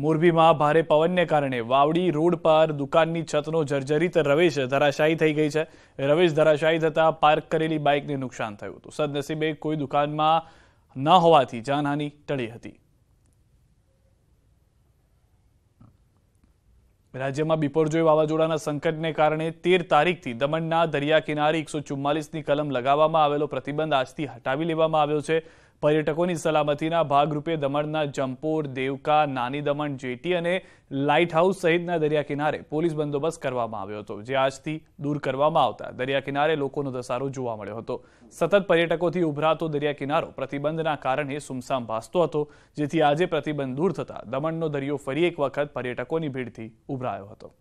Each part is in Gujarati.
મોરબીમાં ભારે પવનને કારણે વાવડી રોડ પર દુકાનની છતનો જર્જરિત રવેશ ધરાશાયી થઈ ગઈ છે રવેશ ધરાશાયી થતાં પાર્ક કરેલી બાઇકને નુકસાન થયું હતું સદનસીબે કોઈ દુકાનમાં ન હોવાથી જાનહાનિ ટળી હતી રાજ્યમાં બિપોરજોય વાવાઝોડાના સંકટને કારણે તેર તારીખથી દમણના દરિયા કિનારે એકસો ની કલમ લગાવવામાં આવેલો પ્રતિબંધ આજથી હટાવી લેવામાં આવ્યો છે પર્યટકોની સલામતીના ભાગરૂપે દમણના જંપોર દેવકા નાની દમણ જેટી અને લાઇટ હાઉસ સહિતના દરિયા કિનારે પોલીસ બંદોબસ્ત કરવામાં આવ્યો હતો જે આજથી દૂર કરવામાં આવતા દરિયા કિનારે લોકોનો ધસારો જોવા મળ્યો હતો સતત પર્યટકોથી ઉભરાતો દરિયા કિનારો પ્રતિબંધના કારણે સુમસામ ભાસતો હતો જેથી આજે પ્રતિબંધ દૂર થતા દમણનો દરિયો ફરી એક વખત પર્યટકોની ભીડથી ઉભરાયો હતો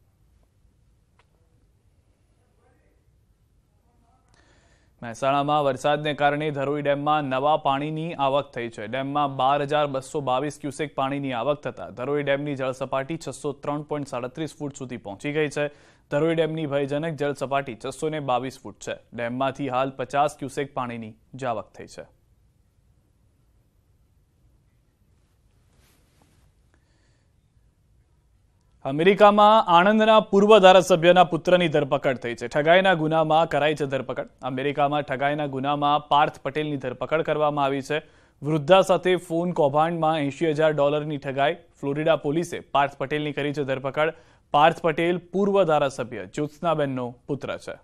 મહેસાણામાં વરસાદને કારણે ધરોઈ ડેમમાં નવા પાણીની આવક થઈ છે ડેમમાં બાર હજાર બસો બાવીસ ક્યુસેક પાણીની આવક થતાં ધરોઈ ડેમની જળસપાટી છસો ત્રણ પોઈન્ટ સાડત્રીસ ફૂટ સુધી પહોંચી ગઈ છે ધરોઈ ડેમની ભયજનક જળસપાટી છસો ને બાવીસ ફૂટ છે ડેમમાંથી હાલ પચાસ ક્યુસેક પાણીની જ આવક થઈ છે અમેરિકામાં આણંદના પૂર્વ ધારાસભ્યના પુત્રની ધરપકડ થઈ છે ઠગાઈના ગુનામાં કરાઈ છે ધરપકડ અમેરિકામાં ઠગાઈના ગુનામાં પાર્થ પટેલની ધરપકડ કરવામાં આવી છે વૃદ્ધા સાથે ફોન કૌભાંડમાં એંશી હજાર ડોલરની ઠગાઈ ફ્લોરિડા પોલીસે પાર્થ પટેલની કરી છે ધરપકડ પાર્થ પટેલ પૂર્વ ધારાસભ્ય જ્યોત્સનાબેનનો પુત્ર છે